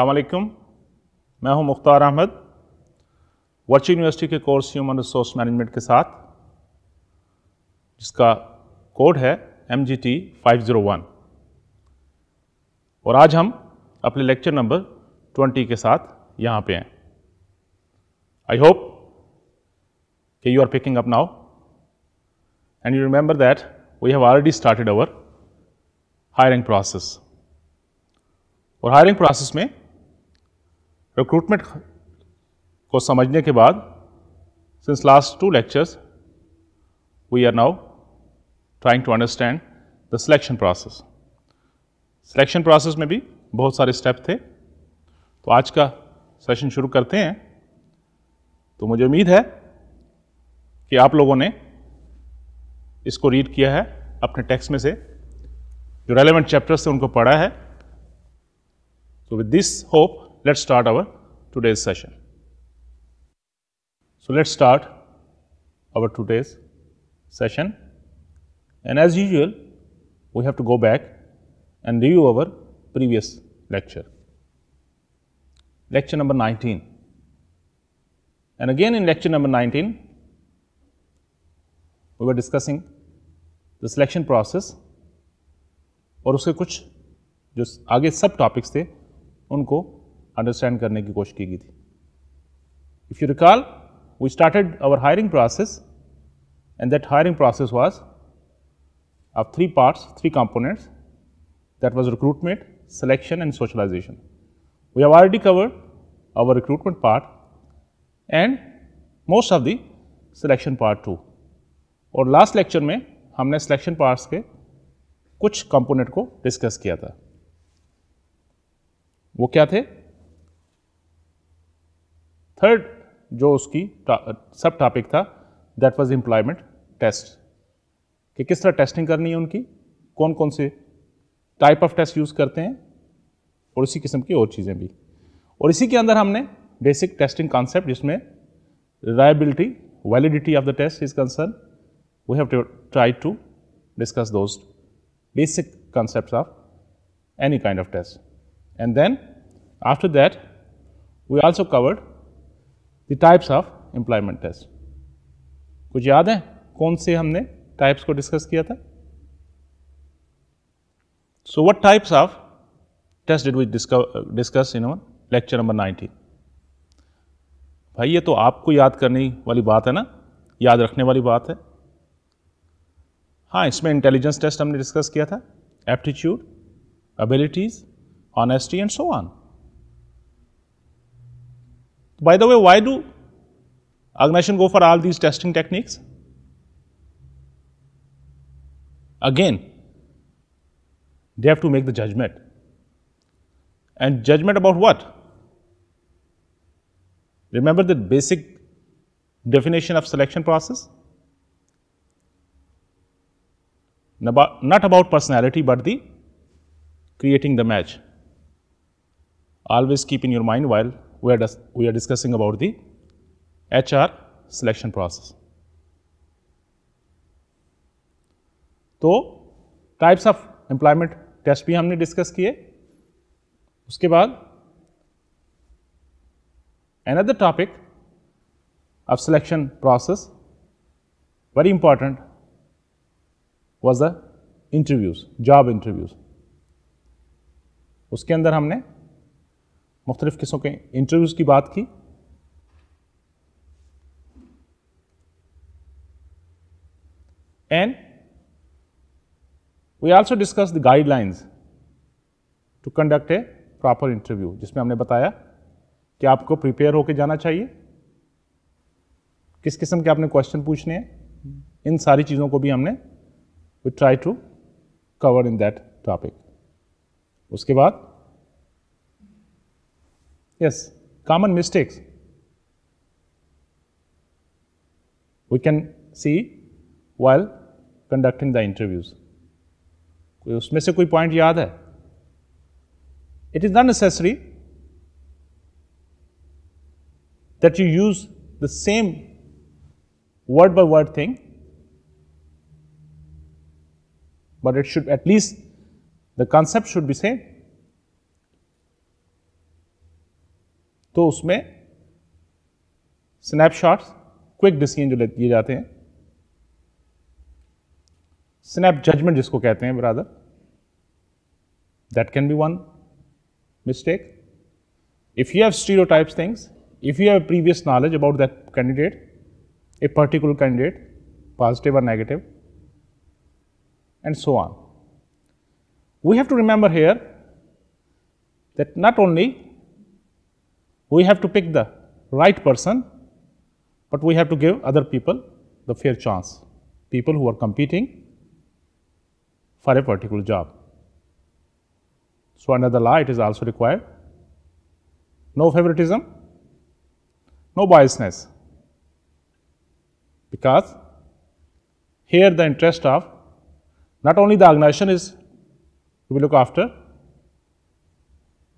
अलकुम मैं हूं मुख्तार अहमद वर्च यूनिवर्सिटी के कोर्स ह्यूमन रिसोर्स मैनेजमेंट के साथ जिसका कोड है M G T five zero one और आज हम अपने लेक्चर नंबर ट्वेंटी के साथ यहाँ पे हैं आई होप कि you are picking up now and you remember that we have already started our hiring process और हायरिंग प्रोसेस में रिक्रूटमेंट को समझने के बाद since last two lectures we are now trying to understand the selection process selection process में भी बहुत सारे स्टेप थे तो आज का सेशन शुरू करते हैं तो मुझे उम्मीद है कि आप लोगों ने इसको रीड किया है अपने टेक्स्ट में से जो रेलेवेंट चैप्टर्स थे उनको पढ़ा है तो with this hope let us start our today's session. So, let us start our today's session and as usual we have to go back and review our previous lecture, lecture number 19. And again in lecture number 19 we were discussing the selection process और उसके कुछ जो आगे सब topics थे उनको understand करने की कोशिश की गई थी if you recall we started our hiring process and that hiring process was of three parts, three components that was recruitment, selection and socialization. We have already covered our recruitment part and most of the selection part too. और last lecture में हमने selection parts के कुछ component को discuss किया था वो क्या थे थर्ड जो उसकी सब टॉपिक था दैट वाज एम्प्लॉयमेंट टेस्ट कि किस तरह टेस्टिंग करनी है उनकी कौन कौन से टाइप ऑफ टेस्ट यूज़ करते हैं और इसी किस्म की और चीज़ें भी और इसी के अंदर हमने बेसिक टेस्टिंग कॉन्सेप्ट जिसमें reliability validity of the test is concern we have to try to discuss दो basic concept of any kind of test and then after that we also covered the types of employment test कुछ याद है कौन से हमने types को discuss किया था so what types of test did we discuss in lecture number nineteen भाई ये तो आपको याद करने वाली बात है ना याद रखने वाली बात है हाँ इसमें इंटेलिजेंस टेस्ट हमने डिस्कस किया था aptitude abilities honesty and so on By the way, why do organization go for all these testing techniques? Again, they have to make the judgment. And judgment about what? Remember the basic definition of selection process? Not about personality, but the creating the match. Always keep in your mind while we are, we are discussing about the HR selection process. तो types of employment test भी हमने discuss किए उसके बाद another topic of selection process very important was the interviews job interviews उसके अंदर हमने मुख्तलिफ़ किस्म के इंटरव्यूज़ की बात की and we also discuss the guidelines to conduct a proper interview जिसमें हमने बताया कि आपको प्रिपेयर होकर जाना चाहिए किस किस्म के आपने क्वेश्चन पूछने हैं इन सारी चीज़ों को भी हमने we try to cover in that topic उसके बाद Yes, common mistakes. We can see while conducting the interviews. कोई उसमें से कोई point it is not necessary that you use the same word by word thing, but it should at least the concept should be same. तो उसमें snapshots quick decision जो लिए जाते हैं स्नैप जजमेंट जिसको कहते हैं brother that can be one mistake if you have stereotypes things if you have previous knowledge about that candidate a particular candidate positive और negative and so on we have to remember here that not only we have to pick the right person, but we have to give other people the fair chance, people who are competing for a particular job. So, another law it is also required, no favoritism, no biasness, because here the interest of not only the organization is to be looked after,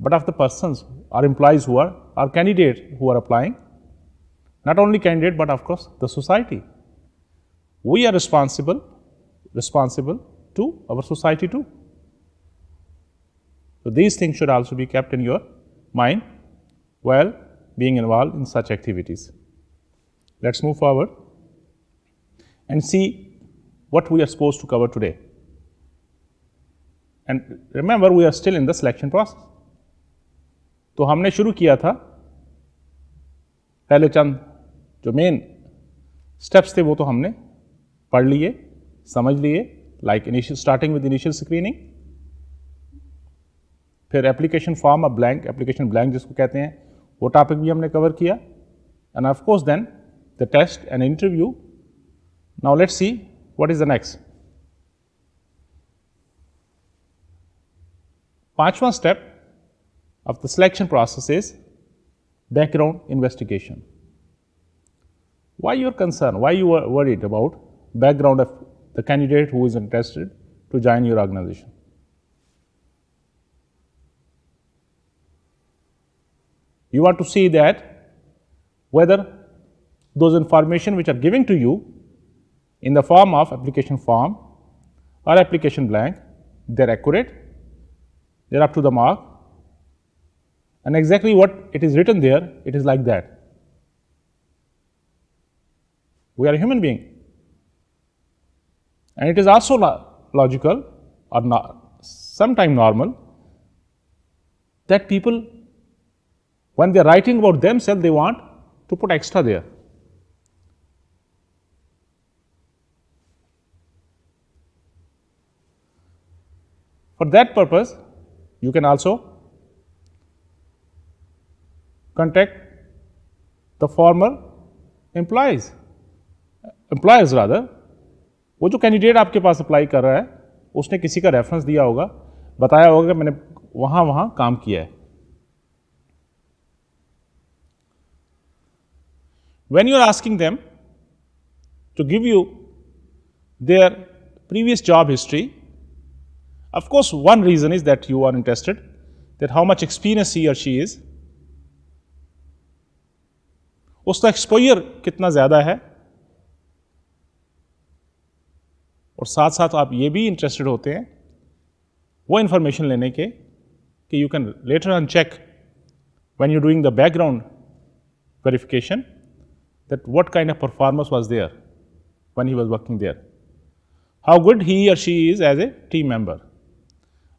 but of the persons or employees who are or candidate who are applying, not only candidate but of course the society. We are responsible, responsible to our society too. So, these things should also be kept in your mind while being involved in such activities. Let us move forward and see what we are supposed to cover today. And remember, we are still in the selection process. तो हमने शुरू किया था पहले चंद जो main steps थे वो तो हमने पढ़ लिए समझ लिए like initial starting with initial screening फिर application form uh blank application blank जिसको कहते हैं वो टॉपिक भी हमने कवर किया and of course then the test and interview now let's see what is the next पांचवा step of the selection process is background investigation. Why you are concerned, why you are worried about background of the candidate who is interested to join your organization? You want to see that whether those information which are given to you in the form of application form or application blank, they are accurate, they are up to the mark and exactly what it is written there, it is like that. We are a human being. And it is also lo logical or not, sometime normal that people, when they are writing about themselves, they want to put extra there. For that purpose, you can also contact the former employees employers rather वो जो candidate आपके पास apply कर रहा है उसने किसी का reference दिया होगा बताया होगा कि मैंने वहाँ वहाँ काम किया है when you are asking them to give you their previous job history of course one reason is that you are interested that how much experience he or she is उसका एक्सपोजर तो कितना ज़्यादा है और साथ साथ आप ये भी इंटरेस्टेड होते हैं वो इंफॉर्मेशन लेने के कि you can later on check when you doing the background verification that what kind of performance was there when he was working there how good he और she is as a team member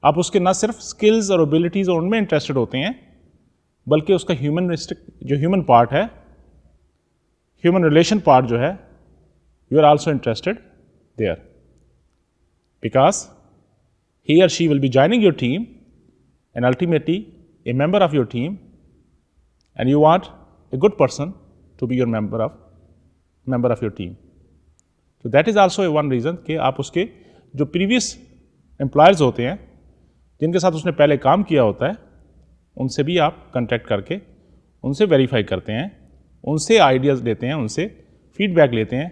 आप उसके ना सिर्फ skills और abilities और उनमें interested होते हैं बल्कि उसका ह्यूमन जो ह्यूमन पार्ट है ह्यूमन रिलेशन पार्ट जो है you are also interested there because he or she will be joining your team and ultimately a member of your team and you want a good person to be your member of member of your team तो that is also a one reason कि आप उसके जो previous employers होते हैं जिनके साथ उसने पहले काम किया होता है उनसे भी आप कॉन्टैक्ट करके उनसे वेरीफाई करते हैं उनसे आइडियाज़ लेते हैं उनसे फीडबैक लेते हैं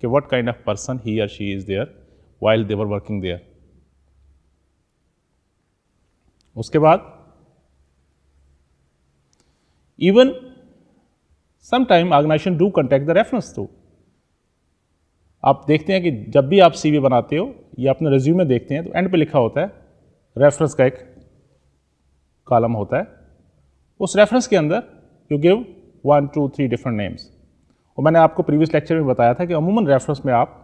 कि what kind of person he or she is there while they're working there उसके बाद even sometime organisation do contact the reference too आप देखते हैं कि जब भी आप सीवी बनाते हो या अपने रिज्यूम में देखते हैं तो एंड पे लिखा होता है रेफरेंस का एक कॉलम होता है उस रेफरेंस के अंदर you give one two three different names और मैंने आपको प्रीवियस लेक्चर में बताया था कि अमूमन रेफरेंस में आप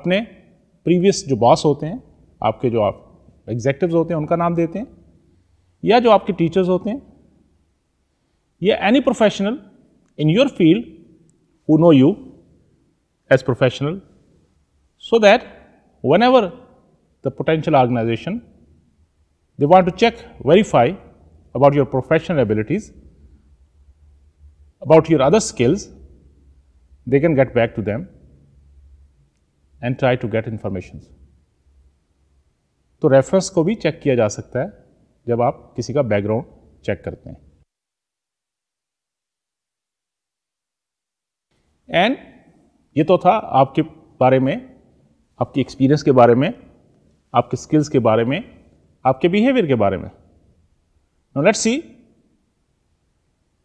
अपने प्रीवियस जो बॉस होते हैं आपके जो आप एग्जेक्टिव होते हैं उनका नाम देते हैं या जो आपके टीचर्स होते हैं या any professional in your field who know you as professional so that one ever the potential organisation they want to check verify about your professional abilities about your other skills, they can get back to them and try to get information. तो reference को भी check किया जा सकता है जब आप किसी का बैकग्राउंड चेक करते हैं एंड ये तो था आपके बारे में आपकी एक्सपीरियंस के बारे में आपके स्किल्स के बारे में आपके बिहेवियर के बारे में लेट्स सी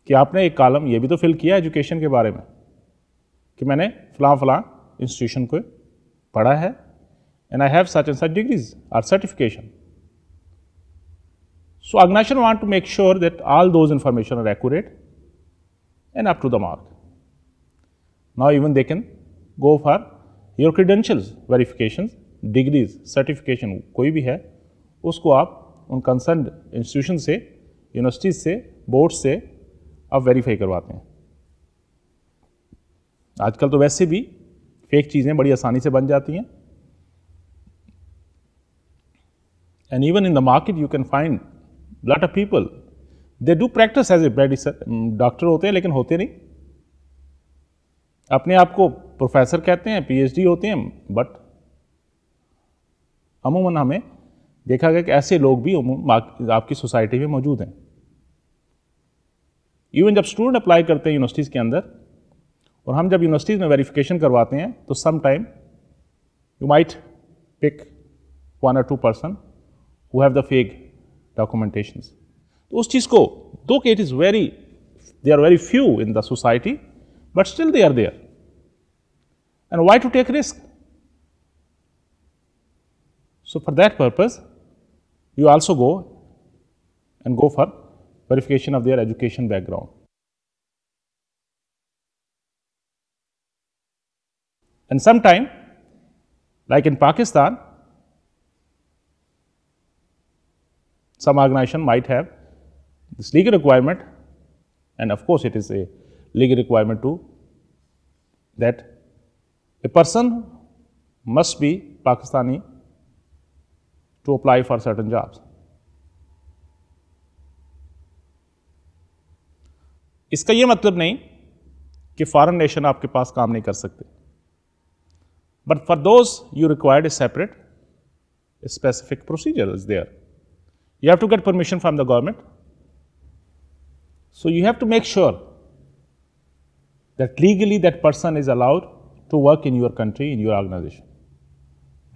कि आपने एक कॉलम ये भी तो फिल किया एजुकेशन के बारे में कि मैंने फलां फलां इंस्टीट्यूशन को पढ़ा है and I have such and such degrees or certification so organisation want to make sure that all those information are accurate and up to the mark now even they can go for your credentials verification degrees certification कोई भी है उसको आप उन concern institution से universities से board से अब वेरीफाई करवाते हैं आजकल तो वैसे भी फेक चीज़ें बड़ी आसानी से बन जाती हैं and even in the market you can find lot of people they do practice as a a doctor um, होते हैं लेकिन होते नहीं अपने आप को प्रोफेसर कहते हैं पीएचडी होते हैं बट अमूमन हमें देखा गया कि ऐसे लोग भी आपकी सोसाइटी में मौजूद हैं इवन जब स्टूडेंट अप्लाई करते हैं यूनिवर्सिटीज़ के अंदर और हम जब यूनिवर्सिटीज़ में वेरिफिकेशन करवाते हैं तो some time you might pick one और two person who have the fake documentation तो उस चीज़ को दो के it is very they are very few in the society but still they are there and why to take risk so for that purpose you also go and go for verification of their education background. And sometime, like in Pakistan, some organization might have this legal requirement and of course it is a legal requirement too that a person must be Pakistani to apply for certain jobs. इसका यह मतलब नहीं कि फॉरन nation आपके पास काम नहीं कर सकते but for those you required a separate specific procedure is there you have to get permission from the government so you have to make sure that legally that person is allowed to work in your country in your organisation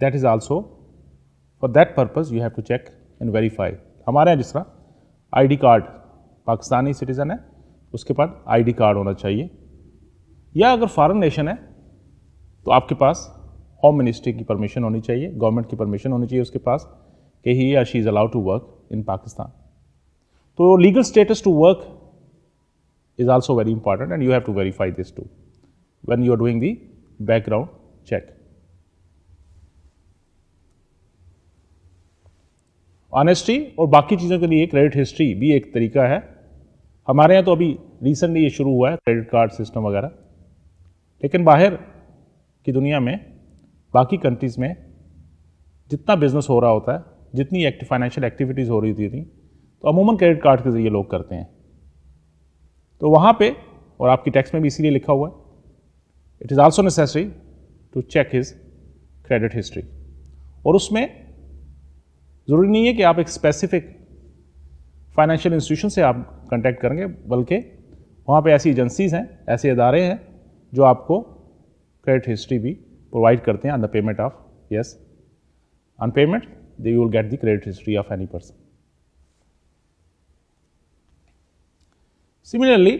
that is also for that purpose you have to check and verify हमारे यहाँ जिस I D card Pakistani citizen है उसके पास ID card होना चाहिए या अगर foreign nation है तो आपके पास होम मिनिस्ट्री की परमिशन होनी चाहिए गवर्नमेंट की परमिशन होनी चाहिए उसके पास कि ही या she is allowed to work in Pakistan तो legal status to work is also very important and you have to verify this too when you are doing the background check honesty और बाकी चीज़ों के लिए क्रेडिट हिस्ट्री भी एक तरीका है हमारे यहाँ तो अभी रिसेंटली ये शुरू हुआ है क्रेडिट कार्ड सिस्टम वगैरह लेकिन बाहर की दुनिया में बाकी कंट्रीज़ में जितना बिज़नेस हो रहा होता है जितनी एक्टिव फाइनेंशियल एक्टिविटीज़ हो रही थी, थी तो अमूमन क्रेडिट कार्ड के ज़रिए लोग करते हैं तो वहाँ पे और आपकी टैक्स में भी इसीलिए लिखा हुआ है it is also necessary to check his credit history और उसमें ज़रूरी नहीं है कि आप एक स्पेसिफिक फाइनेंशियल इंस्टीट्यूशन से आप कॉन्टैक्ट करेंगे बल्कि वहाँ पर ऐसी एजेंसीज हैं ऐसे अदारे हैं जो आपको क्रेडिट हिस्ट्री भी प्रोवाइड करते हैं on the payment of yes on payment they will get the credit history of any person similarly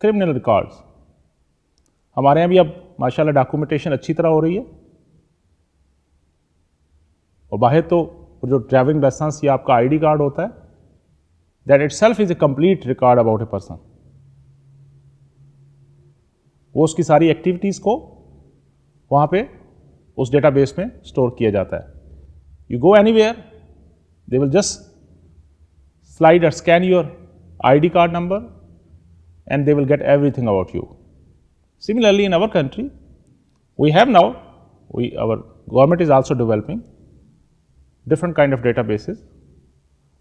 criminal records हमारे यहाँ भी अब माशाल्लाह डॉक्यूमेंटेशन अच्छी तरह हो रही है और बाहर तो जो ड्राइविंग लाइसेंस या आपका आईडी कार्ड होता है that itself is a complete record about a person. वो उसकी activities को वहाँ पे उस database You go anywhere, they will just slide or scan your ID card number and they will get everything about you. Similarly, in our country, we have now, our government is also developing different kind of databases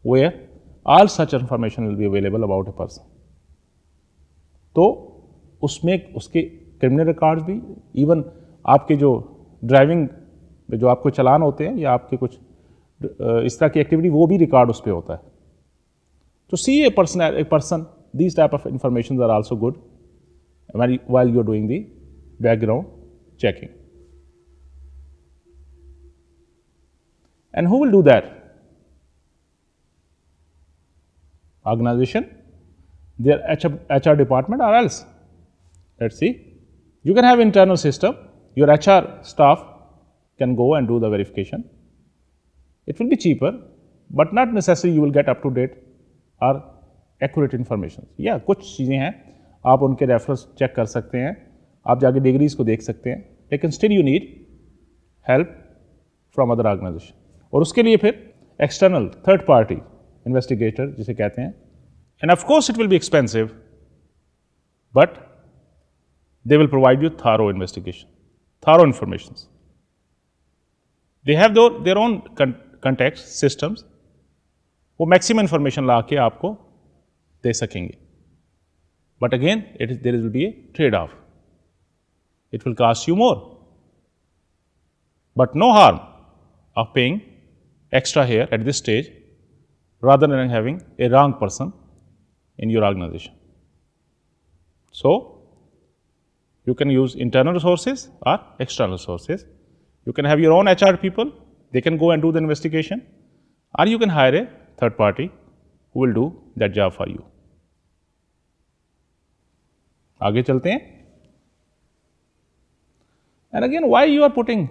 where all such information will be available about a person तो उसमें उसके criminal record भी even आपके जो driving जो आपको चलान होते हैं या आपके कुछ इस तरह की एक्टिविटी वो भी रिकॉर्ड उस पर होता है तो see a person a person these type of information are also good while you are doing the background checking and who will do that organization, their HR HR department or else. Let's see. You can have internal system, your HR staff can go and do the verification. It will be cheaper, but not necessary you will get up to date or accurate information. Yeah, kuch cheeze hain. Aap unke reference check kar sakte hain. Aap जाके degrees ko dekh sakte hain. Lekin still you need help from other organization. Aur uske liye फिर external third party. Investigator जिसे कहते हैं and of course it will be expensive but they will provide you thorough investigation thorough information they have their own contact systems वो maximum information ला के आपको दे सकेंगे but again it is there will be a trade off it will cost you more but no harm of paying extra here at this stage rather than having a wrong person in your organization. So, you can use internal resources or external resources. You can have your own HR people, they can go and do the investigation or you can hire a third party who will do that job for you. आगे चलते हैं And again, why you are putting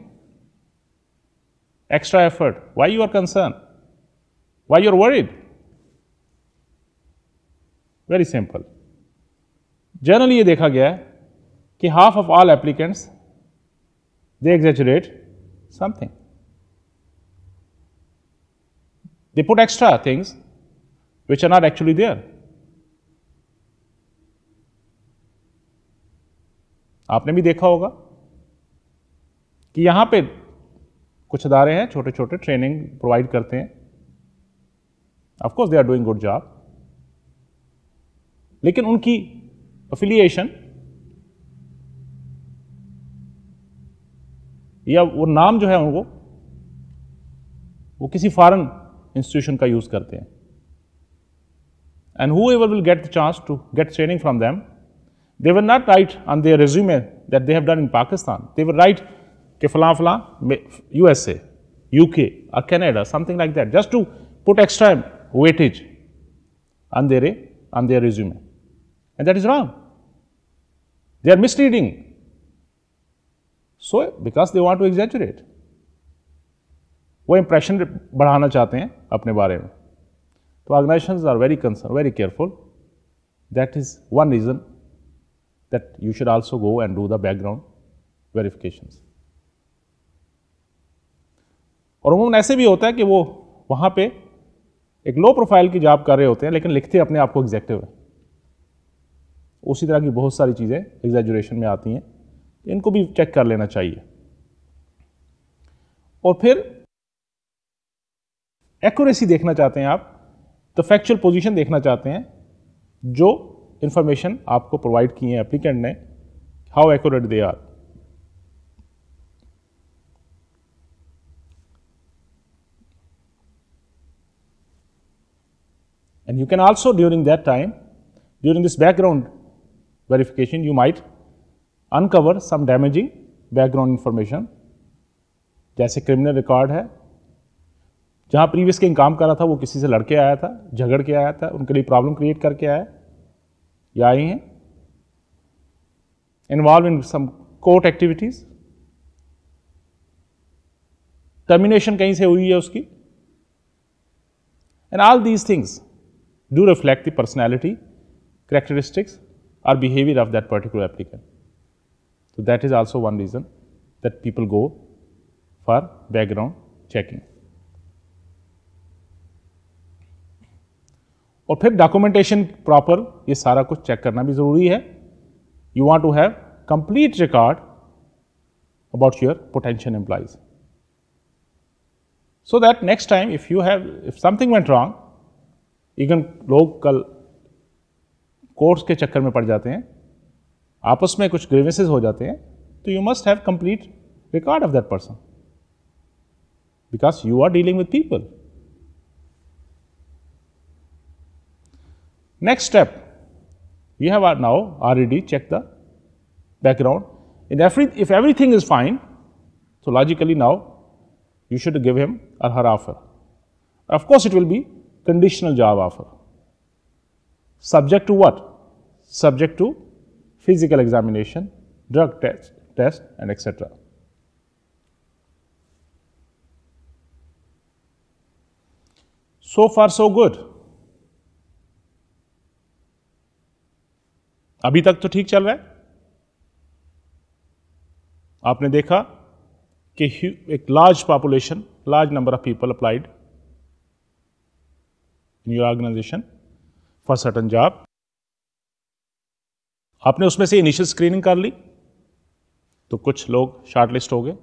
extra effort? Why you are concerned? Why you're worried? Very simple generally ये देखा गया है कि half of all applicants they exaggerate something they put extra things which are not actually there आपने भी देखा होगा कि यहां पे कुछ अदारे हैं छोटे छोटे ट्रेनिंग प्रोवाइड करते हैं of course they are doing good job लेकिन उनकी अफिलिएशन या वो नाम जो है उनको वो किसी फॉरन इंस्टीट्यूशन का यूज़ करते हैं and whoever will get the chance to get training from them they were not right on their resume that they have done in Pakistan. They were right ke fala fala USA, UK or Canada, something like that, just to put extra weightage on their, on their resume. And that is wrong. They are misleading. So, because they want to exaggerate. वो impression बढ़ाना चाहते हैं अपने बारे में तो organization are very concern very careful that is one reason that you should also go and do the background verification और उमूमन ऐसे भी होता है कि वो वहाँ पे एक लो प्रोफाइल की जॉब कर रहे होते हैं लेकिन लिखते अपने आप को एग्जैक्टिव है उसी तरह की बहुत सारी चीज़ें एग्जेजुरेशन में आती हैं इनको भी चेक कर लेना चाहिए और फिर एक्यूरेसी देखना चाहते हैं आप तो फैक्चुअल पोजीशन देखना चाहते हैं जो इंफॉर्मेशन आपको प्रोवाइड की है एप्लीकेंट ने how accurate they are And you can also during that time, during this background verification, you might uncover some damaging background information जैसे क्रिमिनल रिकॉर्ड है जहाँ प्रीवियस किंग काम कर रहा था वो किसी से लड़के आया था झगड़ के आया था उनके लिए प्रॉब्लम क्रिएट करके आया या आए हैं involve in some court activities termination कहीं से हुई है उसकी and all these things do reflect the personality characteristics or behavior of that particular applicant. So, that is also one reason that people go for background checking. और फिर documentation proper. ये सारा कुछ चेक करना भी ज़रूरी है you want to have complete record about your potential employees. So that next time if you have, if something went wrong, even लोग कल कोर्ट के चक्कर में पड़ जाते हैं आपस में कुछ ग्रेवेंसेज हो जाते हैं तो you must have complete record of that person because you are dealing with people next step you have are now are ready check the background in every if every thing is fine तो logically now you should give him or her offer of course it will be conditional job offer subject to what subject to physical examination drug test test and etc so far so good अभी तक तो ठीक चल रहा है आपने देखा कि एक large population large number of people applied in your organization for certain job आपने उसमें से इनिशियल स्क्रीनिंग कर ली तो कुछ लोग शॉर्टलिस्ट हो गए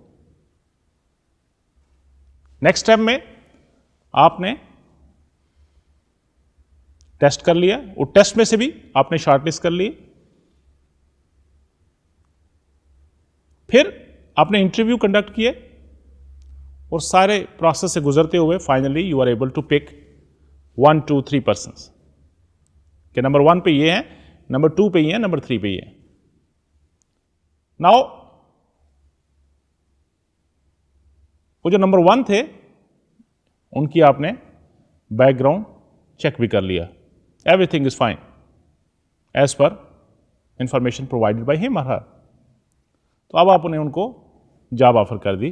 नेक्स्ट स्टेप में आपने टेस्ट कर लिया और टेस्ट में से भी आपने शॉर्टलिस्ट कर लिए फिर आपने इंटरव्यू कंडक्ट किए और सारे प्रोसेस से गुजरते हुए finally you are able to pick one two three person के नंबर वन पे ये है नंबर टू पे ये है नंबर थ्री पे ये नाउ वो जो नंबर वन थे उनकी आपने बैकग्राउंड चेक भी कर लिया everything is fine as per information provided by him her तो अब आपने उनको जॉब ऑफर कर दी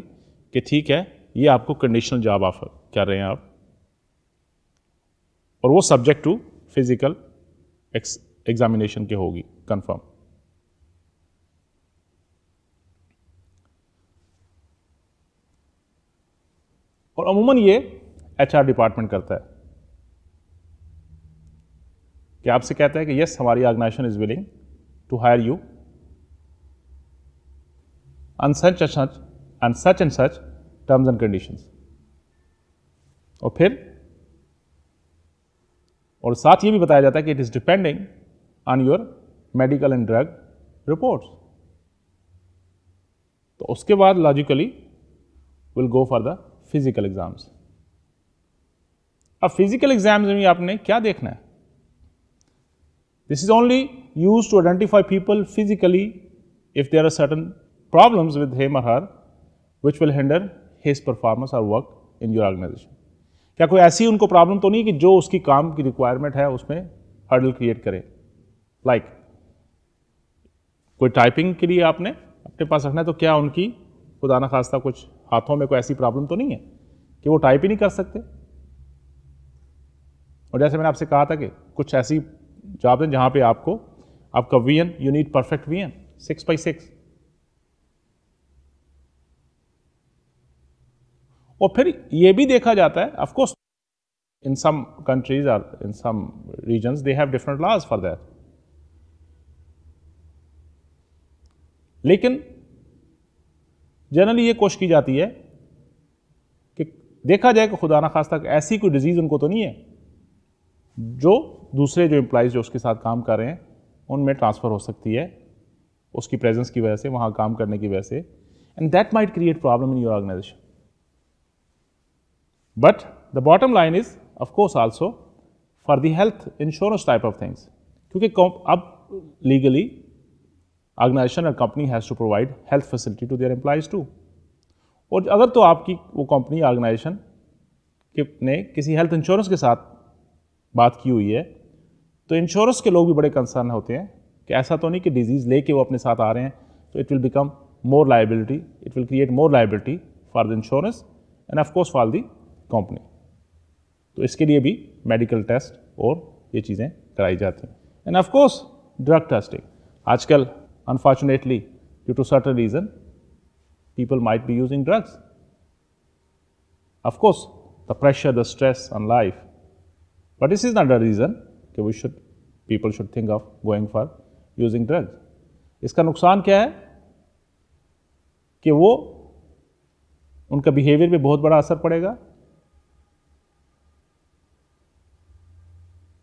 कि ठीक है ये आपको कंडीशनल जॉब ऑफर कर रहे हैं आप और वो सब्जेक्ट टू फिजिकल एग्जामिनेशन के होगी कंफर्म और अमूमन ये एचआर डिपार्टमेंट करता है कि आपसे कहता है कि यस हमारी organization is willing to hire you on such and such and such terms and conditions और फिर और साथ ये भी बताया जाता है कि it is depending on your medical and drug reports तो उसके बाद logically will go for the physical exams अब फिजिकल एग्जाम्स में आपने क्या देखना है this is only use to identify people physically if there are certain problems with him or her which will handle his performance or work in your organization क्या कोई ऐसी उनको प्रॉब्लम तो नहीं कि जो उसकी काम की रिक्वायरमेंट है उसमें हर्डल क्रिएट करे लाइक like, कोई टाइपिंग के लिए आपने अपने पास रखना है तो क्या उनकी खुदा ना खास्ता कुछ हाथों में कोई ऐसी प्रॉब्लम तो नहीं है कि वो टाइप ही नहीं कर सकते और जैसे मैंने आपसे कहा था कि कुछ ऐसी जॉब है जहाँ पे आपको आपका vision you need perfect vision six by six और फिर ये भी देखा जाता है ऑफकोर्स इन सम कंट्रीज और in some reasons they have different laws for that लेकिन जनरली ये कोशिश की जाती है कि देखा जाए कि खुदा ना खास तक ऐसी कोई डिजीज़ उनको तो नहीं है जो दूसरे जो एम्प्लाइज जो उसके साथ काम कर रहे हैं उनमें ट्रांसफ़र हो सकती है उसकी प्रेजेंस की वजह से वहां काम करने की वजह से and that might create problem in your organization But the bottom line is of course also for the health insurance type of things क्योंकि अब legally ऑर्गेनाइजेशन और company has to provide health facility to their employees too और अगर तो आपकी वो company organisation के ने किसी हेल्थ इंश्योरेंस के साथ बात की हुई है तो इंश्योरेंस के लोग भी बड़े कंसर्न होते हैं कि ऐसा तो नहीं कि डिजीज़ लेके वो अपने साथ आ रहे हैं तो it will become more liability it will create more liability for the insurance and of course for the company तो इसके लिए भी मेडिकल टेस्ट और ये चीज़ें कराई जाती हैं एंड ऑफकोर्स ड्रग टेस्टिंग आजकल unfortunately due to certain reason people might be using drugs of course the pressure the stress on life but this is not the reason कि we should people should think of going for using drugs इसका नुकसान क्या है कि वो उनका behaviour पर बहुत बड़ा असर पड़ेगा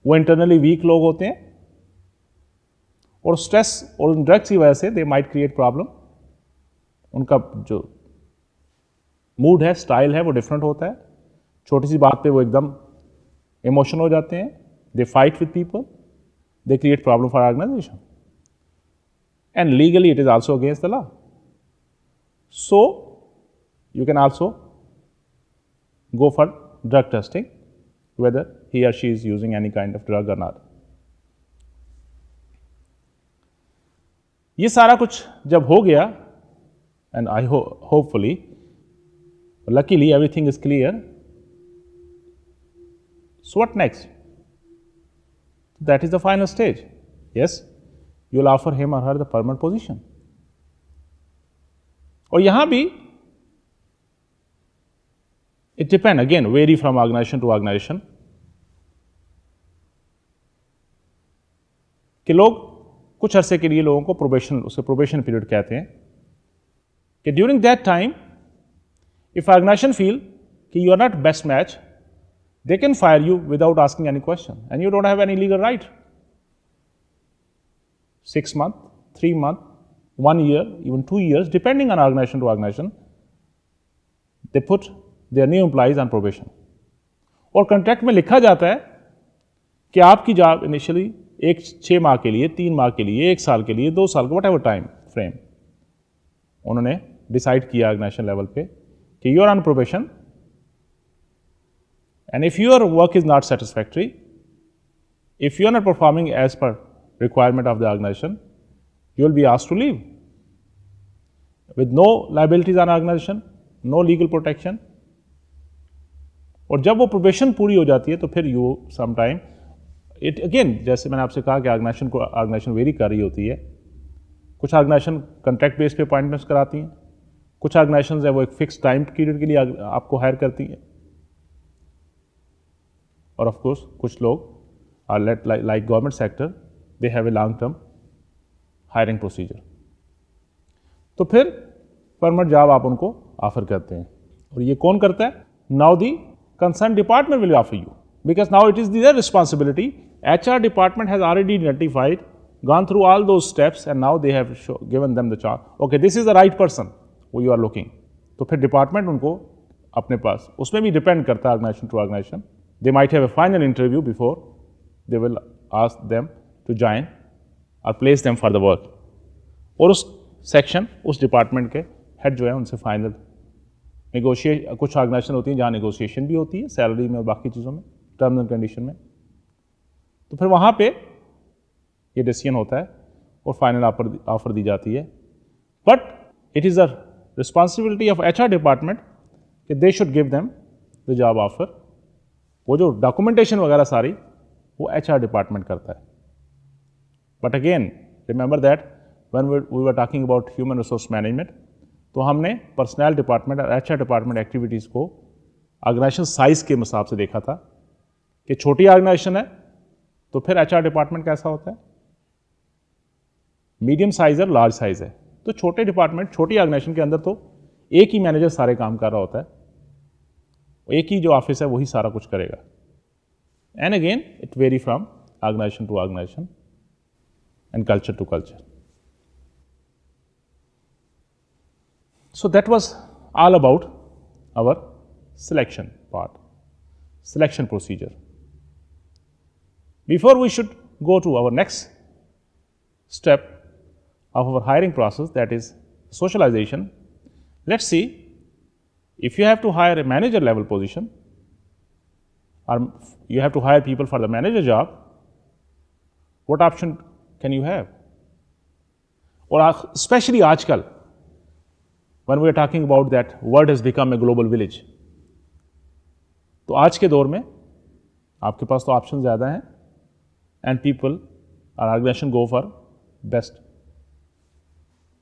वो इंटरनली वीक लोग होते हैं और स्ट्रेस और उन ड्रग्स की वजह से दे माइट क्रिएट प्रॉब्लम उनका जो मूड है स्टाइल है वो डिफरेंट होता है छोटी सी बात पे वो एकदम इमोशन हो जाते हैं they fight with people they create problem for organization and legally it is also against the law so you can also go for drug testing whether he or she is using any kind of drug or not. ये सारा कुछ जब हो गया and I hopefully luckily everything is clear so what next that is the final stage yes you will offer him और her the permanent position और यहां भी it depends again vary from organization to organization कि लोग कुछ अरसे के लिए लोगों को प्रोबेशन उसे प्रोबेशन पीरियड कहते हैं कि during that time if organization feel कि you are not best match they can fire you without asking any question and you don't have any legal right six month three month one year even two year depending on organization to organization they put their new employees on probation और contract में लिखा जाता है कि आपकी job initially एक छः माह के लिए तीन माह के लिए एक साल के लिए दो साल के वट एवर टाइम फ्रेम उन्होंने डिसाइड किया नेशनल लेवल पे कि you are on profession and if your work is not satisfactory if you are not performing as per requirement of the organization you will be ask to leave with no liabilities on organization no legal protection और जब वो probation पूरी हो जाती है तो फिर you समाइम it again जैसे मैंने आपसे कहा कि ऑर्गनाइजेशन को ऑर्गनाइजेशन वेरी कर रही होती है कुछ ऑर्गनाइजेशन कंट्रैक्ट बेस पे अपॉइंटमेंट्स कराती हैं कुछ ऑर्गनाइजेशन है वो एक फिक्स टाइम पीरियड के लिए आपको हायर करती हैं और ऑफ कोर्स कुछ लोग are late like government sector they have a long term hiring procedure तो फिर परमानेंट जॉब आप उनको ऑफर करते हैं और ये कौन करता है now the concern department will offer you because now it is this responsibility HR department has already notified, gone through all those steps and now they have show, given them the chart. Okay, this is the right person who you are looking. तो फिर department उनको अपने पास उसमें भी depend करता है organization to organization they might have a final interview before they will ask them to join और place them for the work और उस सेक्शन उस डिपार्टमेंट के हेड जो है उनसे फाइनल निगोशिए कुछ ऑर्गेनाइजेशन होती हैं जहाँ निगोशिएशन भी होती है सैलरी में और बाकी चीज़ों में टर्म्स एंड कंडीशन में तो फिर वहाँ पे ये डिसीजन होता है और फाइनल ऑफर ऑफर दी जाती है but it is a responsibility of H department कि they should give them the job offer वो जो डॉक्यूमेंटेशन वगैरह सारी वो एच डिपार्टमेंट करता है but again remember that one we are talking about human resource management तो हमने पर्सनल डिपार्टमेंट और एच डिपार्टमेंट एक्टिविटीज़ को ऑर्गेनाइजेशन साइज़ के हिसाब से देखा था कि छोटी ऑर्गेनाइजेशन है तो फिर एचआर डिपार्टमेंट कैसा होता है मीडियम साइज है लार्ज साइज है तो छोटे डिपार्टमेंट छोटी ऑर्गेनाइजेशन के अंदर तो एक ही मैनेजर सारे काम कर रहा होता है एक ही जो ऑफिस है वही सारा कुछ करेगा and again it vary from organization to organization and culture to culture so that was all about our selection part selection procedure Before we should go to our next step of our hiring process that is socialization, let us see if you have to hire a manager level position or you have to hire people for the manager job, what option can you have? Or uh, especially Aajkal, when we are talking about that world has become a global village. तो आज के दौर में आपके पास तो option ज़्यादा हैं and people or organization go for best.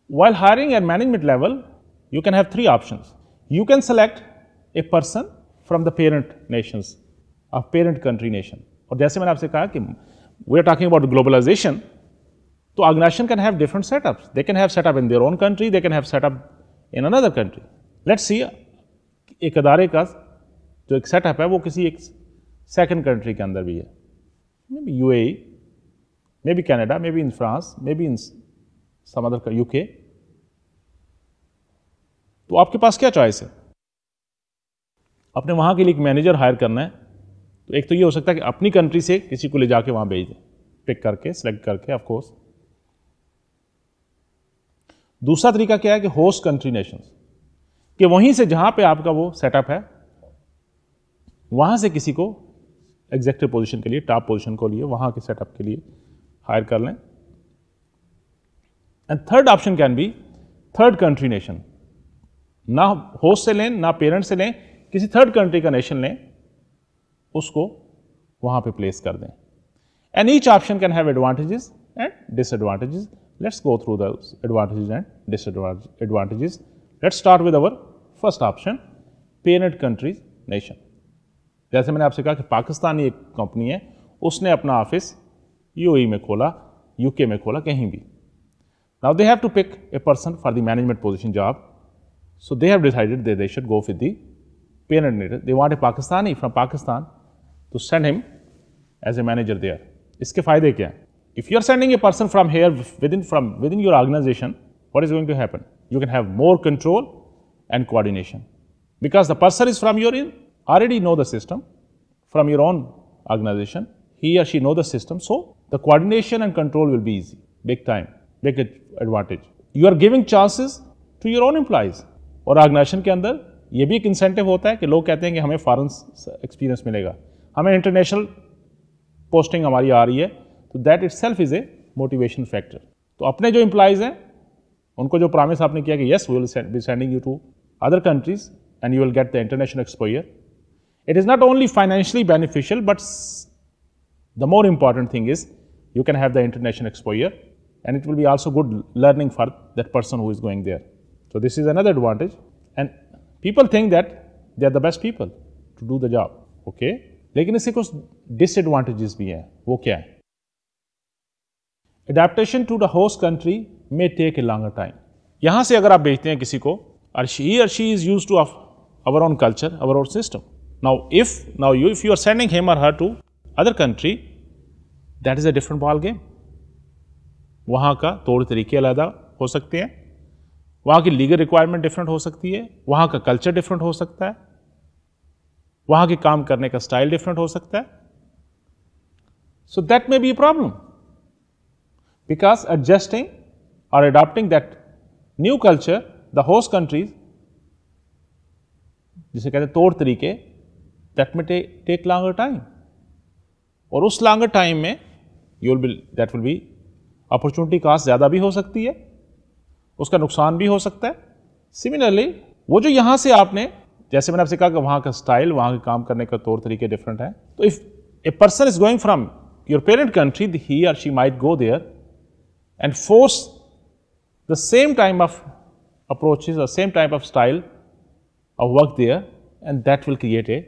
While hiring at management level, you can have three options. You can select a person from the parent nations or parent country nation. Or just मैंने आपसे कहा कि we are talking about globalization, so organization can have different setups. They can have setup in their own country, they can have setup in another country. Let's see एक अदारे का setup, एक setup second country. किसी maybe UAE, maybe Canada, maybe in France, maybe in some other UK. तो आपके पास क्या choice है आपने वहां के लिए एक मैनेजर हायर करना है तो एक तो ये हो सकता है कि अपनी कंट्री से किसी को ले जाके वहां भेज दें पिक करके सेलेक्ट करके ऑफकोर्स दूसरा तरीका क्या है कि होस्ट कंट्री नेशंस कि वहीं से जहां पे आपका वो सेटअप है वहां से किसी को एग्जैक्टिव पोजीशन के लिए टॉप पोजीशन को लिए वहाँ के सेटअप के लिए हायर कर लें and third option can be third country nation ना होस्ट से लें ना पेरेंट से लें किसी थर्ड कंट्री का नेशन लें उसको वहाँ पे प्लेस कर दें and each option can have advantages and disadvantages let's go through the advantages and disadvantages let's start with our first option parent countries nation जैसे मैंने आपसे कहा कि पाकिस्तानी एक कंपनी है उसने अपना ऑफिस यू में खोला यूके में खोला कहीं भी now they have to pick a person for the management position job so they have decided they they should go with the pen and they want a Pakistan he from Pakistan to send him as a manager there इसके फायदे क्या हैं if you are sending a person from here within from within your organization what is going to happen you can have more control and coordination because the person is from your in already know the system from your own organization. He or she know the system. So, the coordination and control will be easy, big time, big advantage. You are giving chances to your own employees. Or organization ke andar, ye bhi ek incentive hota hai ki log kehte hain ki hame foreign experience milega. Hame international posting hamari aa rahi hai. So, that itself is a motivation factor. So, apne jo employees hain, unko jo promise aapne kiya ki yes, we will be sending you to other countries and you will get the international exposure. It is not only financially beneficial, but the more important thing is you can have the international exposure and it will be also good learning for that person who is going there. So, this is another advantage and people think that they are the best people to do the job. Okay? लेकिन इससे कुछ disadvantages भी हैं वो क्या Adaptation to the host country may take a longer time. यहाँ से अगर आप भेजते हैं किसी को or she और she is use to our own culture our Now, if now you if you are sending him or her to other country, that is a different ball game. वहाँ का तौर तरीके अलहदा हो सकते हैं वहाँ की लीगल रिक्वायरमेंट डिफरेंट हो सकती है वहाँ का कल्चर डिफरेंट हो सकता है वहाँ के काम करने का स्टाइल डिफरेंट हो सकता है so that may be a problem because adjusting और adopting that new culture the host countries जिसे कहते हैं तौर तरीके दैट मे टे टेक longer टाइम और उस लॉन्गर टाइम में you will that will be opportunity cost ज़्यादा भी हो सकती है उसका नुकसान भी हो सकता है सिमिलरली वो जो यहाँ से आपने जैसे मैंने आपसे कहा कि वहाँ का स्टाइल वहाँ के काम करने का तौर तरीके डिफरेंट है तो if a person is going from your parent country he or she might go there and force the same time of approach और same type of style of work there and that will create a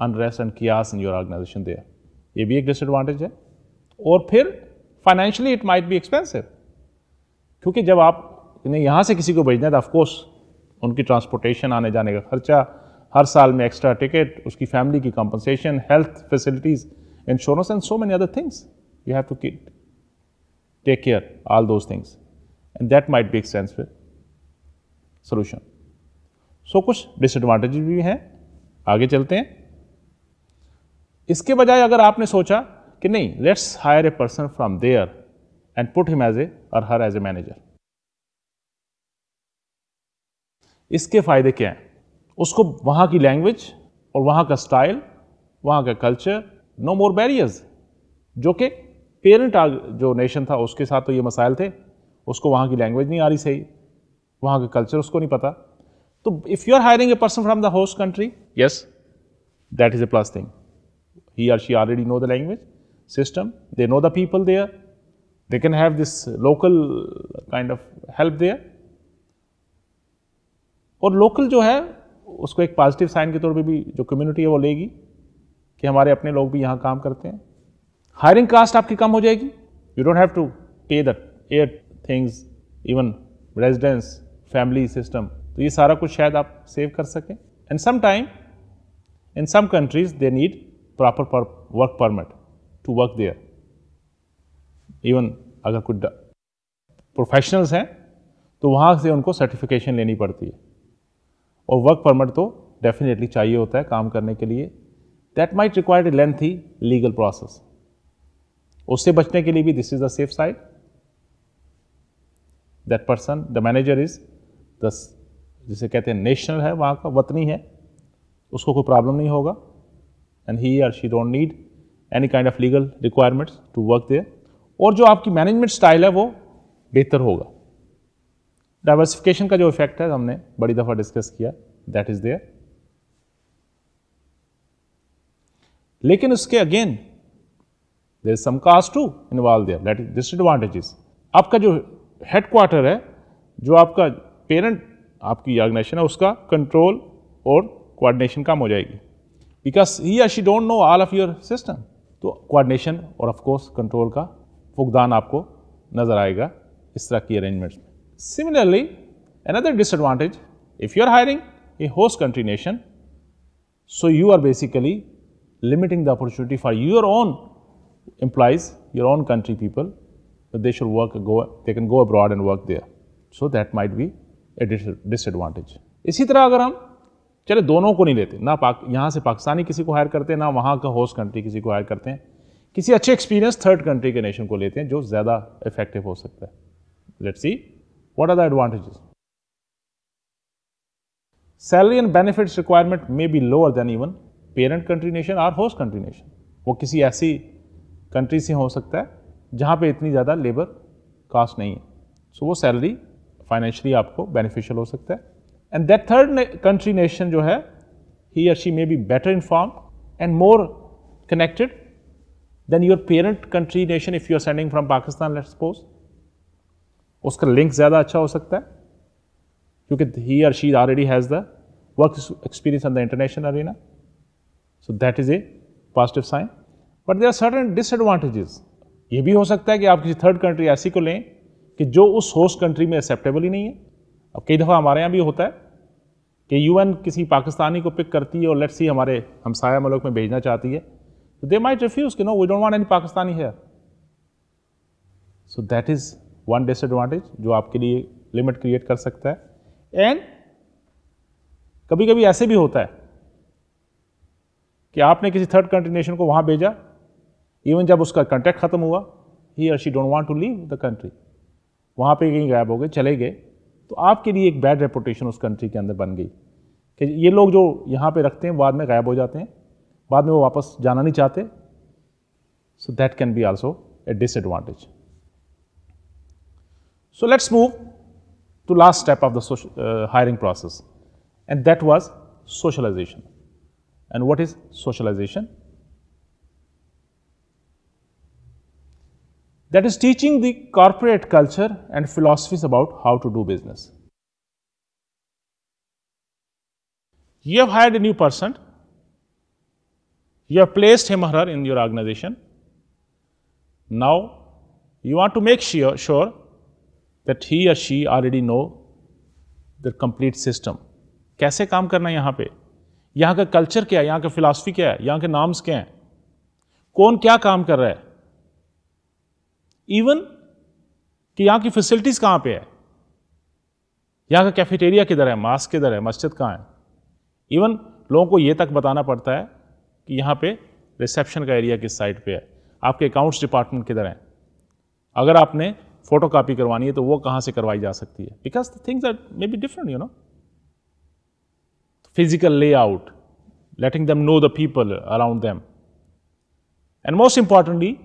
unrest and chaos in your organization there ये भी एक disadvantage है और फिर financially it might भी expensive क्योंकि जब आपने यहाँ से किसी को भेजना है तो ऑफकोर्स उनकी ट्रांसपोर्टेशन आने जाने का खर्चा हर साल में एक्स्ट्रा टिकट उसकी फैमिली की compensation health facilities insurance and so many other things you have to take care all those things and that might be expensive solution so कुछ डिसएडवांटेज भी हैं आगे चलते हैं इसके बजाय अगर आपने सोचा कि नहीं let's hire a person from there and put him as a और हर एज ए मैनेजर इसके फायदे क्या हैं उसको वहाँ की लैंग्वेज और वहाँ का स्टाइल वहाँ का कल्चर नो मोर बैरियर्स जो कि पेरेंट जो नेशन था उसके साथ तो ये मसाइल थे उसको वहाँ की लैंग्वेज नहीं आ रही सही वहाँ का कल्चर उसको नहीं पता तो if you are hiring a person from the host country yes that is a plus thing He or she already know the language system, they know the people there, they can have this local kind of help there. और local जो है उसको एक positive sign के तौर पे भी जो कम्युनिटी है वो लेगी कि हमारे अपने लोग भी यहाँ काम करते हैं हायरिंग कास्ट आपकी कम हो जाएगी you don't have to pay that air things even residence family system तो ये सारा कुछ शायद आप सेव कर सकें and some time in some countries they need proper per work permit to work there. Even अगर कुछ प्रोफेशनल्स हैं तो वहाँ से उनको सर्टिफिकेशन लेनी पड़ती है और वर्क परमिट तो डेफिनेटली चाहिए होता है काम करने के लिए that might required a lengthy legal process उससे बचने के लिए भी this is the safe side that person the manager is the जिसे कहते हैं नेशनल है वहाँ का वतनी है उसको कोई प्रॉब्लम नहीं होगा and he or she don't need any kind of legal requirements to work there और जो आपकी मैनेजमेंट स्टाइल है वो बेहतर होगा डाइवर्सिफिकेशन का जो इफेक्ट है हमने बड़ी दफ़ा डिस्कस किया दैट इज़ देयर लेकिन उसके again there some cost to involve there is disadvantages आपका जो हेडक्वार्टर है जो आपका पेरेंट आपकी ऑर्गेनाइजेशन है उसका कंट्रोल और कोऑर्डिनेशन कम हो जाएगी because he or she don't know all of your system so coordination और of course कंट्रोल का फुकदान आपको नज़र आएगा इस तरह की अरेंजमेंट्स में similarly another disadvantage if you are hiring a host country nation so you are basically limiting the opportunity for employees your own country people that they should work go they can go abroad and work there so that might be a disadvantage इसी तरह चले दोनों को नहीं लेते ना पाक यहाँ से पाकिस्तानी किसी को हायर करते हैं ना वहाँ का होस्ट कंट्री किसी को हायर करते हैं किसी अच्छे एक्सपीरियंस थर्ड कंट्री के नेशन को लेते हैं जो ज़्यादा इफेक्टिव हो सकता है let's see what are the advantages salary and benefits requirement may be lower than even parent country nation और होस्ट कंट्री नेशन वो किसी ऐसी कंट्री से हो सकता है जहाँ पे इतनी ज़्यादा लेबर कास्ट नहीं है सो so, वो सैलरी फाइनेंशियली आपको बेनिफिशियल हो सकता है and that third country nation जो है ही या she may be better inform and more connected than your parent country nation if you are sending from Pakistan let suppose उसका link ज़्यादा अच्छा हो सकता है क्योंकि he or she already has the work experience on the international arena so that is a positive sign but there are certain disadvantages ये भी हो सकता है कि आप किसी थर्ड कंट्री ऐसी को लें कि जो उस होस्ट कंट्री में एक्सेप्टेबल ही नहीं है अब कई दफ़ा हमारे यहाँ भी होता है कि यूएन किसी पाकिस्तानी को पिक करती है और लेट्स सी हमारे हमसाया मुल्क में भेजना चाहती है तो दे माइट रिफ्यूज कि no we don't want any Pakistani here so that is one disadvantage जो आपके लिए लिमिट क्रिएट कर सकता है एंड कभी कभी ऐसे भी होता है कि आपने किसी थर्ड कंट्री नेशन को वहाँ भेजा इवन जब उसका कंटैक्ट ख़त्म हुआ ही और she don't want to leave the country वहाँ पे कहीं गायब हो गए चले गए तो आपके लिए एक बैड रेपुटेशन उस कंट्री के अंदर बन गई कि ये लोग जो यहाँ पे रखते हैं बाद में गायब हो जाते हैं बाद में वो वापस जाना नहीं चाहते so that can be also a disadvantage so let's move to last step of the hiring process and that was socialization and what is socialization that is teaching the corporate culture and philosophies about how to do business. You have hired a new person, you have placed him or her in your organization. Now, you want to make sure, sure that he or she already know the complete system. कैसे काम करना है यहाँ पे यहाँ का culture क्या है यहाँ का फिलासफी क्या है यहाँ के नाम्स क्या हैं कौन क्या काम कर रहा है इवन कि यहाँ की फैसिलिटीज़ कहाँ पे है यहाँ का कैफेटेरिया किधर है मास्क किधर है मस्जिद कहाँ है इवन लोगों को ये तक बताना पड़ता है कि यहाँ पे रिसेप्शन का एरिया किस साइड पे है आपके अकाउंट्स डिपार्टमेंट किधर हैं अगर आपने फ़ोटो कापी करवानी है तो वो कहाँ से करवाई जा सकती है because the things are may be different you know physical out letting them know the people around them and most importantly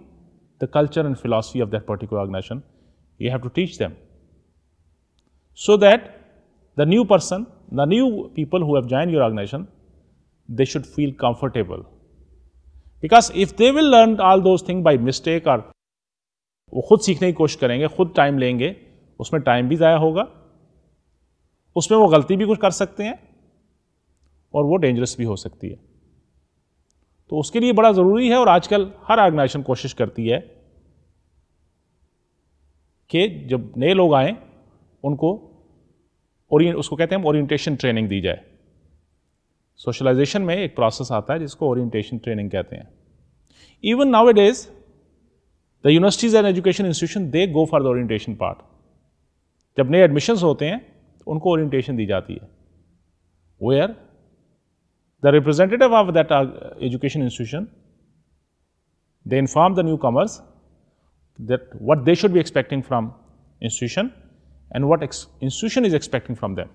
the culture and philosophy of that particular organization. You have to teach them so that the new person, the new people who have joined your organization, they should feel comfortable. Because if they will learn all those things by mistake or वो खुद सीखने की कोशिश करेंगे खुद time लेंगे उसमें time भी ज़ाया होगा उसमें वो गलती भी कुछ कर सकते हैं और वो डेंजरस भी हो सकती है तो उसके लिए बड़ा ज़रूरी है और आजकल हर ऑर्गेनाइजेशन कोशिश करती है कि जब नए लोग आए उनको उसको कहते हैं ओरिएंटेशन ट्रेनिंग दी जाए सोशलाइजेशन में एक प्रोसेस आता है जिसको ओरिएंटेशन ट्रेनिंग कहते हैं even now it is the universities and education institution they go for the orientation part जब नए एडमिशन्स होते हैं तो उनको ओरिएंटेशन दी जाती है where The representative of that education institution, they inform the newcomers that what they should be expecting from institution and what institution is expecting from them.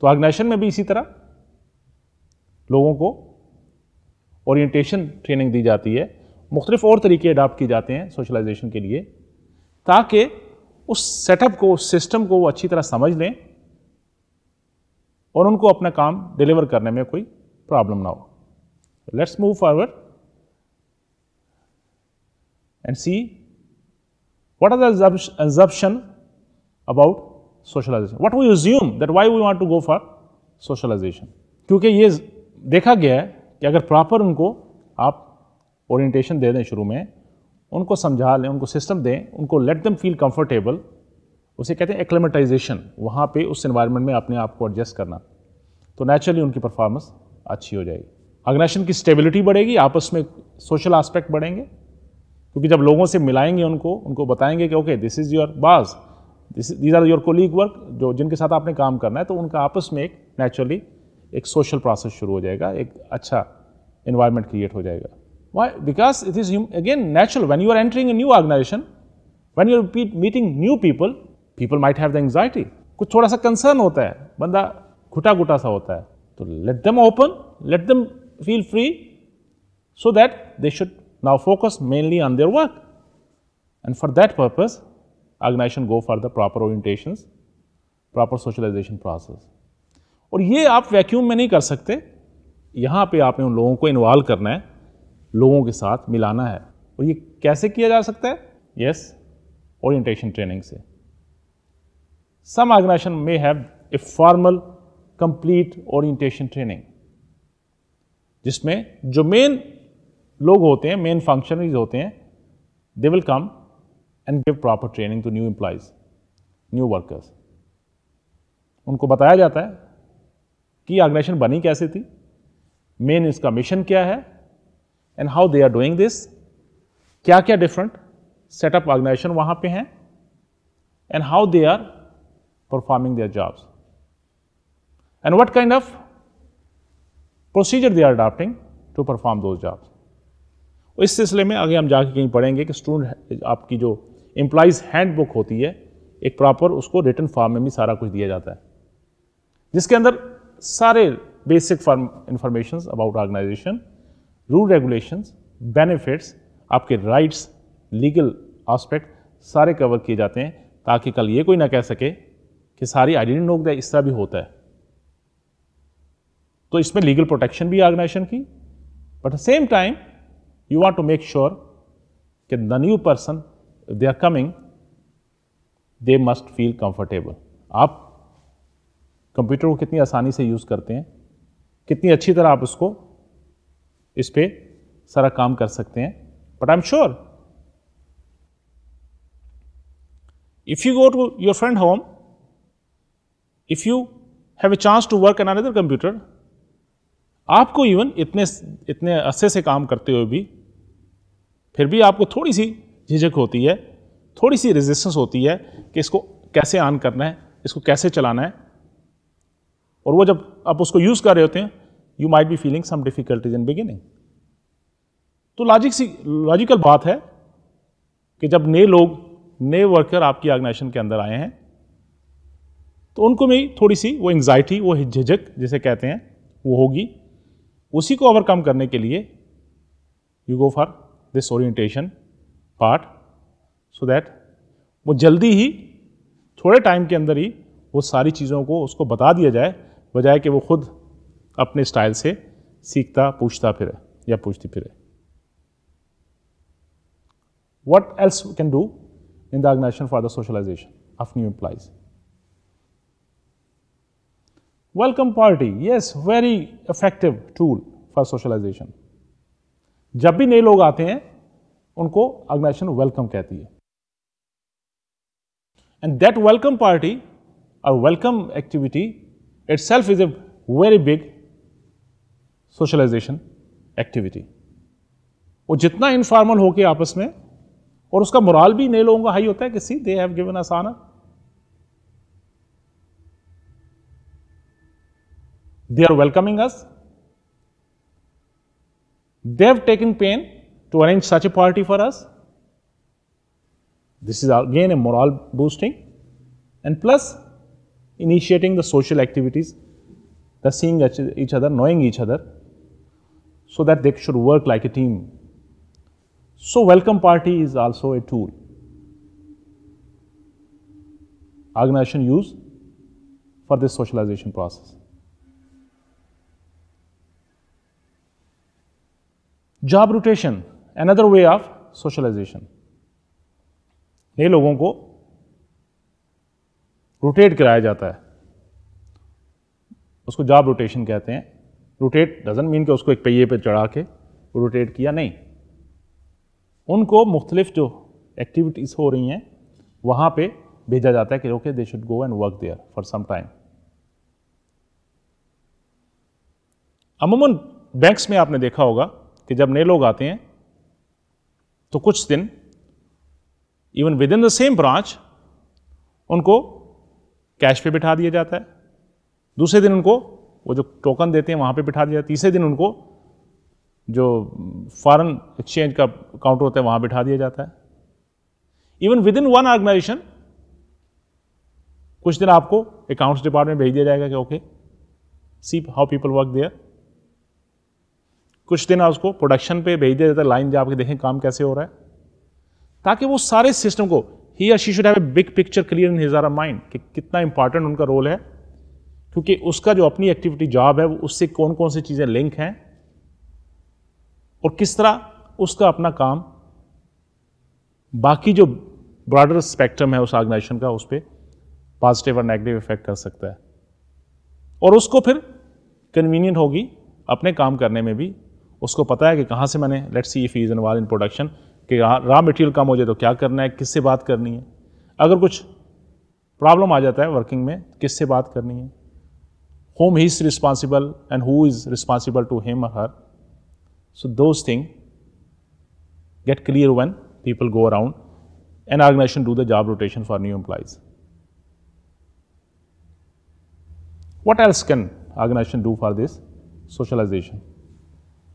तो ऑर्गेनाइजेशन में भी इसी तरह लोगों को ओरिएंटेशन ट्रेनिंग दी जाती है मुख्तलिफ और तरीके अडाप्ट किए जाते हैं सोशलाइजेशन के लिए ताकि उस सेटअप को उस सिस्टम को वो अच्छी तरह समझ लें और उनको अपना काम डिलीवर करने में कोई प्रॉब्लम ना हो let's move forward and see what are दब्शन about socialization what we resume that why we want to go for socialization क्योंकि ये देखा गया है कि अगर प्रॉपर उनको आप ओरिएंटेशन दे दें शुरू में उनको समझा लें उनको सिस्टम दें उनको लेट देम फील कंफर्टेबल उसे कहते हैं एक्लेमेटाइजेशन वहाँ पे उस इन्वायरमेंट में अपने आप को एडजस्ट करना तो नेचुरली उनकी परफॉर्मेंस अच्छी हो जाएगी ऑर्गेनाइजेशन की स्टेबिलिटी बढ़ेगी आपस में सोशल आस्पेक्ट बढ़ेंगे क्योंकि जब लोगों से मिलाएंगे उनको उनको बताएंगे कि okay this is your boss this these are your colleague work जो जिनके साथ आपने काम करना है तो उनका आपस में एक नेचुरली एक सोशल प्रोसेस शुरू हो जाएगा एक अच्छा इन्वायरमेंट क्रिएट हो जाएगा why because it is again natural when you are entering a new organization when you are meeting new people people might have the anxiety कुछ थोड़ा सा कंसर्न होता है बंदा घुटा घुटा सा होता है तो let them open let them feel free so that they should now focus mainly on their work and for that purpose organization go for the proper orientation proper socialization process और ये आप वैक्यूम में नहीं कर सकते यहाँ पे आपने उन लोगों को इन्वॉल्व करना है लोगों के साथ मिलाना है और ये कैसे किया जा सकता है यस ओरिएंटेशन ट्रेनिंग से Some organization may have a formal complete orientation training जिसमें जो मेन लोग होते हैं मेन फंक्शनरीज होते हैं they will come and give proper training to new employees new workers उनको बताया जाता है कि ऑर्गेनाइजेशन बनी कैसे थी मेन इसका मिशन क्या है and how they are doing this क्या क्या डिफरेंट सेटअप ऑर्गेनाइजेशन वहाँ पे हैं and how they are performing their jobs. And what kind of procedure they are adapting to perform those jobs इस सिलसिले में आगे हम जाके कहीं पढ़ेंगे कि स्टूडेंट आपकी जो एम्प्लॉयज़ हैंड बुक होती है एक प्रॉपर उसको रिटर्न फॉर्म में भी सारा कुछ दिया जाता है जिसके अंदर सारे basic form information about organization rule regulation benefits आपके राइट्स लीगल आस्पेक्ट सारे कवर किए जाते हैं ताकि कल ये कोई ना कह सके कि सारी आइडेंटिटी नोक दे इस तरह भी होता है तो इसमें लीगल प्रोटेक्शन भी ऑर्गेनाइजेशन की but the same time you want to make sure कि the new person they are coming they must feel comfortable आप कंप्यूटर को कितनी आसानी से यूज़ करते हैं कितनी अच्छी तरह आप उसको इस पर सारा काम कर सकते हैं but I am sure if you go to your friend home if you have a chance to work an another computer आपको इवन इतने इतने अरसे से काम करते हुए भी फिर भी आपको थोड़ी सी झिझक होती है थोड़ी सी रेजिस्टेंस होती है कि इसको कैसे ऑन करना है इसको कैसे चलाना है और वो जब आप उसको यूज़ कर रहे होते हैं you might be feeling some difficulties in beginning तो लॉजिक सी लॉजिकल बात है कि जब नए लोग नए वर्कर आपकी ऑर्गेनाइजेशन के अंदर आए हैं तो उनको भी थोड़ी सी वो एंग्जाइटी वो झिझक जिसे कहते हैं वो होगी उसी को ओवरकम करने के लिए you go for this orientation part so that वो जल्दी ही थोड़े टाइम के अंदर ही वो सारी चीज़ों को उसको बता दिया जाए बजाय कि वो खुद अपने स्टाइल से सीखता पूछता फिरे या पूछती फिरे what else can do in the the for the socialization of new employees welcome party yes, very effective tool for socialization जब भी नए लोग आते हैं उनको ऑर्गेनाइजेशन वेलकम कहती है एंड दैट वेलकम पार्टी और welcome activity itself is a very big socialization activity वो जितना इनफॉर्मल होके आपस में और उसका मुराल भी नए लोगों का हाई होता है कि see they have given us They are welcoming us. They have taken pain to arrange such a party for us. This is again a morale boosting and plus initiating the social activities, the seeing each other, knowing each other, so that they should work like a team. So, welcome party is also a tool organization use for this socialization process. Job rotation another way of socialization नए लोगों को rotate कराया जाता है उसको job rotation कहते हैं rotate doesn't mean कि उसको एक पहिए पर चढ़ा के रोटेट किया नहीं उनको मुख्तलिफ जो एक्टिविटीज़ हो रही हैं वहां पे भेजा जाता है कि okay they should go and work there for some time अमूमन बैंक्स में आपने देखा होगा कि जब नए लोग आते हैं तो कुछ दिन even within the same branch उनको कैश पे बिठा दिया जाता है दूसरे दिन उनको वो जो टोकन देते हैं वहाँ पे बिठा दिया जाता है तीसरे दिन उनको जो फॉरेन एक्सचेंज का काउंटर होता है वहाँ बिठा दिया जाता है even within one organization कुछ दिन आपको अकाउंट्स डिपार्टमेंट भेज दिया जाएगा कि okay see how people work there कुछ दिन उसको प्रोडक्शन पे भेज दिया जाता है लाइन जाके देखें काम कैसे हो रहा है ताकि वो सारे सिस्टम को ही या she should have a big picture clear in his or her mind कि कितना इंपॉर्टेंट उनका रोल है क्योंकि उसका जो अपनी एक्टिविटी जॉब है वो उससे कौन कौन सी चीज़ें लिंक हैं और किस तरह उसका अपना काम बाकी जो ब्रॉडर स्पेक्ट्रम है उस ऑर्गेनाइजेशन का उस पर पॉजिटिव और नेगेटिव इफेक्ट कर सकता है और उसको फिर कन्वीनियंट होगी अपने काम करने में भी उसको पता है कि कहाँ से मैंने let's see if is involve in production कि रॉ मटेरियल कम हो जाए तो क्या करना है किससे बात करनी है अगर कुछ प्रॉब्लम आ जाता है वर्किंग में किससे बात करनी है whom he is responsible and who is responsible to him her so those thing get clear when people go around and organization do the job rotation for new employees. What else can organization do for this socialization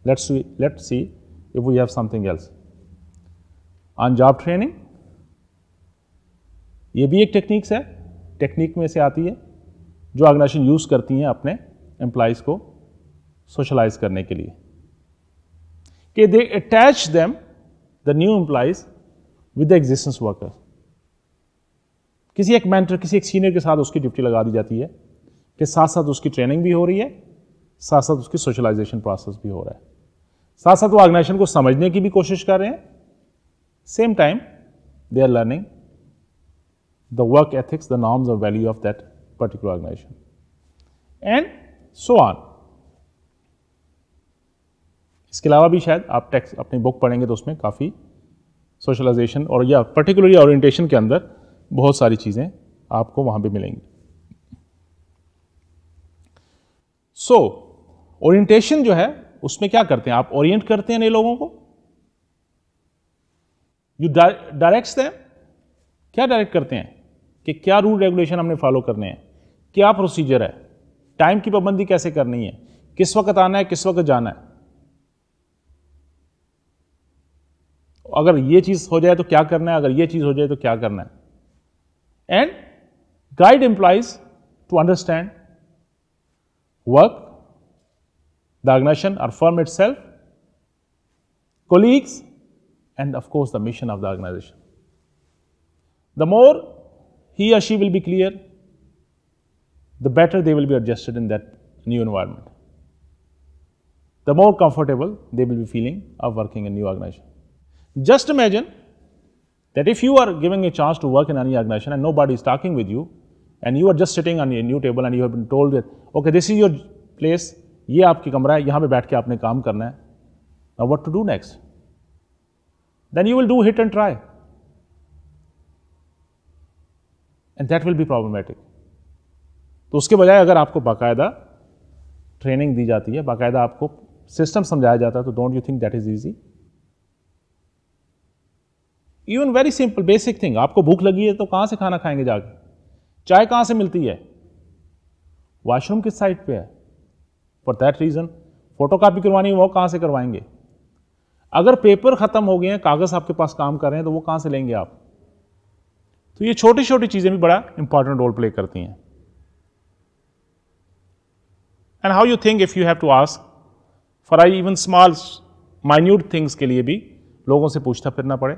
Let's see, let's see if we have something else. On job training, ye भी एक techniques है technique में se आती है जो organization use करती हैं अपने employees को सोशलाइज करने के लिए ke they attach them the new employees with the existence worker किसी एक मेंटर किसी एक सीनियर के साथ उसकी ड्यूटी लगा दी जाती है कि साथ साथ उसकी ट्रेनिंग भी हो रही है साथ साथ उसकी सोशलाइजेशन प्रोसेस भी हो रहा है साथ साथ वो ऑर्गेनाइजेशन को समझने की भी कोशिश कर रहे हैं same time they are learning the work ethics the norms और value of that particular organization and so on इसके अलावा भी शायद आप टेक्स्ट अपनी बुक पढ़ेंगे तो उसमें काफ़ी सोशलाइजेशन और या पर्टिकुलरली ऑरिएंटेशन के अंदर बहुत सारी चीज़ें आपको वहाँ पर मिलेंगी सो so, ओरिएंटेशन जो है उसमें क्या करते हैं आप ओरिएंट करते हैं नए लोगों को यू डायरेक्ट हैं क्या डायरेक्ट करते हैं कि क्या रूल रेगुलेशन हमने फॉलो करने हैं क्या प्रोसीजर है टाइम की पाबंदी कैसे करनी है किस वक्त आना है किस वक्त जाना है अगर ये चीज़ हो जाए तो क्या करना है अगर ये चीज़ हो जाए तो क्या करना है and guide employees to understand work the organization or firm itself, colleagues, and of course the mission of the organization. The more he or she will be clear, the better they will be adjusted in that new environment. The more comfortable they will be feeling of working in new organization. Just imagine that if you are giving a chance to work in any organization and nobody is talking with you, and you are just sitting on your new table and you have been told that, okay, this is your place, ये आपकी कमरा है यहां पे बैठ के आपने काम करना है ना what to do next then you will do it and try and that will be problematic तो उसके बजाय अगर आपको बाकायदा ट्रेनिंग दी जाती है बाकायदा आपको सिस्टम समझाया जाता है तो don't you think that is easy even very simple basic thing आपको भूख लगी है तो कहां से खाना खाएंगे जाके चाय कहां से मिलती है वॉशरूम किस साइड पे है for that reason photo copy करवानी वो कहाँ से करवाएंगे अगर पेपर ख़त्म हो गए हैं कागज़ आपके पास काम कर रहे हैं तो वो कहाँ से लेंगे आप तो ये छोटी छोटी चीज़ें भी बड़ा इंपॉर्टेंट रोल प्ले करती हैं and how you think if you have to ask for I even small minute things के लिए भी लोगों से पूछता फिरना पड़े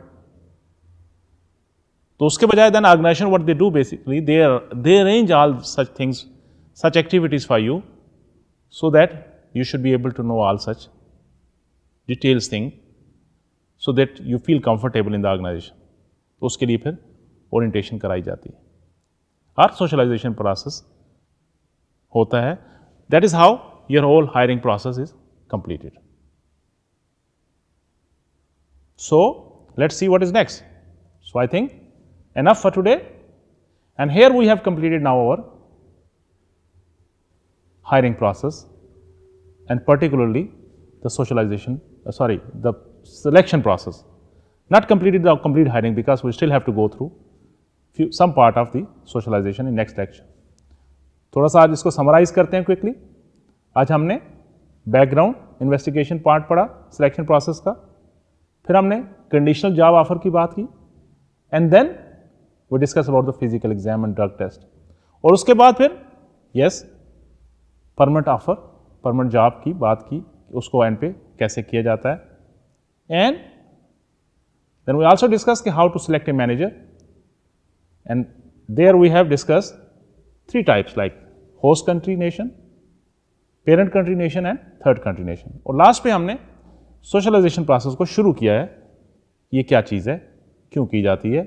तो उसके बजाय then organization what they do basically they they arrange all such things such activities for you so that you should be able to know all such details thing so that you feel comfortable in the organization uske liye phir orientation karai jati hai our socialization process hota hai that is how your whole hiring process is completed so let's see what is next so i think enough for today and here we have completed now our hiring process and particularly the socialization, uh, sorry, the selection process. Not completed the complete hiring because we still have to go through few, some part of the socialization in next lecture. thoda sa aaj isko summarize karte hain quickly aaj humne background investigation part padha selection process ka फिर हमने conditional job offer की बात की and then we discuss about the physical exam and drug test और उसके बाद फिर yes yes, permanent offer permanent job की बात की उसको एंड पे कैसे किया जाता है and then we also discuss कि how to select a manager and there we have discuss three types like host country nation parent country nation and third country nation और लास्ट पे हमने सोशलाइजेशन प्रोसेस को शुरू किया है ये क्या चीज़ है क्यों की जाती है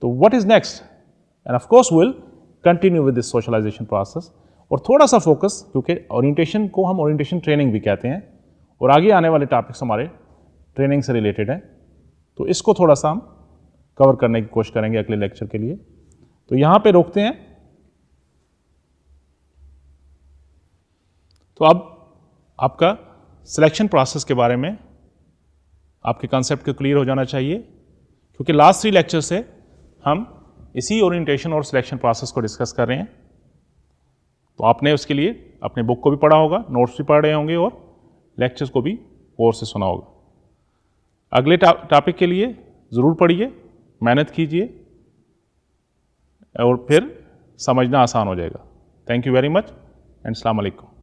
तो what is next and of course will continue with this socialization process और थोड़ा सा फोकस क्योंकि ओरिएंटेशन को हम ओरिएंटेशन ट्रेनिंग भी कहते हैं और आगे आने वाले टॉपिक्स हमारे ट्रेनिंग से रिलेटेड हैं तो इसको थोड़ा सा हम कवर करने की कोशिश करेंगे अगले लेक्चर के लिए तो यहाँ पे रोकते हैं तो अब आपका सिलेक्शन प्रोसेस के बारे में आपके कॉन्सेप्ट को क्लियर हो जाना चाहिए क्योंकि लास्ट थ्री लेक्चर से हम इसी ओरिएंटेशन और सिलेक्शन प्रोसेस को डिस्कस कर रहे हैं तो आपने उसके लिए अपने बुक को भी पढ़ा होगा नोट्स भी पढ़ रहे होंगे और लेक्चर्स को भी गौर से सुना होगा अगले टॉपिक के लिए ज़रूर पढ़िए मेहनत कीजिए और फिर समझना आसान हो जाएगा thank you very much and अलैक्म